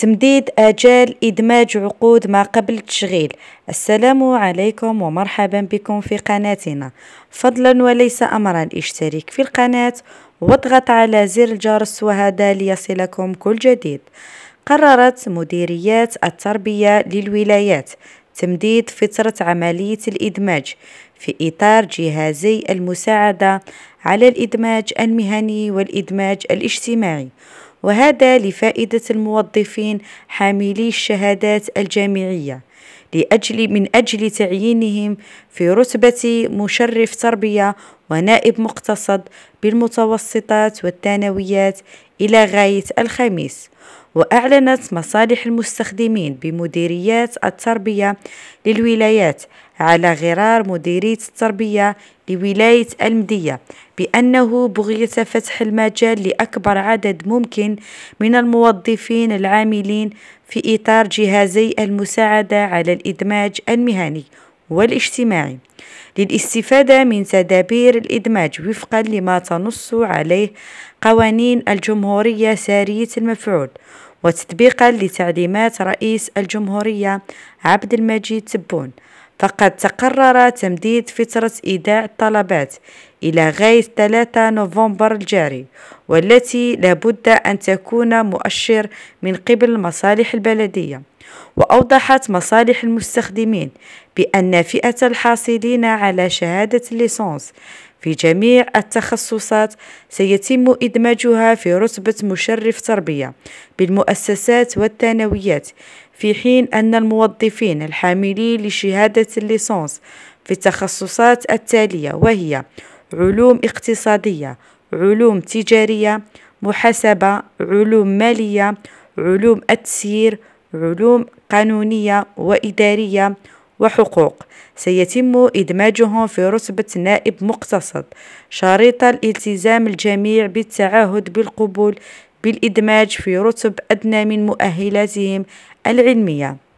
تمديد آجال إدماج عقود ما قبل التشغيل السلام عليكم ومرحبا بكم في قناتنا فضلا وليس أمرا اشترك في القناة واضغط على زر الجرس وهذا ليصلكم كل جديد قررت مديريات التربية للولايات تمديد فترة عملية الإدماج في إطار جهازي المساعدة على الإدماج المهني والإدماج الاجتماعي وهذا لفائدة الموظفين حاملي الشهادات الجامعية لأجل من أجل تعيينهم في رتبة مشرف تربية ونائب مقتصد بالمتوسطات والثانويات إلى غاية الخميس وأعلنت مصالح المستخدمين بمديريات التربية للولايات على غرار مديرية التربية لولاية المدية بأنه بغية فتح المجال لأكبر عدد ممكن من الموظفين العاملين في إطار جهازي المساعدة على الإدماج المهني والاجتماعي للاستفادة من تدابير الإدماج وفقا لما تنص عليه قوانين الجمهورية سارية المفعول وتطبيقا لتعليمات رئيس الجمهورية عبد المجيد تبون فقد تقرر تمديد فترة إيداع الطلبات إلى غاية 3 نوفمبر الجاري والتي لابد أن تكون مؤشر من قبل مصالح البلدية وأوضحت مصالح المستخدمين بأن فئة الحاصلين على شهادة الليسانس في جميع التخصصات سيتم إدماجها في رتبة مشرف تربية بالمؤسسات والثانويات في حين أن الموظفين الحاملين لشهادة الليسانس في التخصصات التالية وهي علوم اقتصادية علوم تجارية محاسبة علوم مالية علوم التسيير علوم قانونية وإدارية وحقوق سيتم إدماجهم في رتبة نائب مقتصد شريط الالتزام الجميع بالتعهد بالقبول بالإدماج في رتب أدنى من مؤهلاتهم العلمية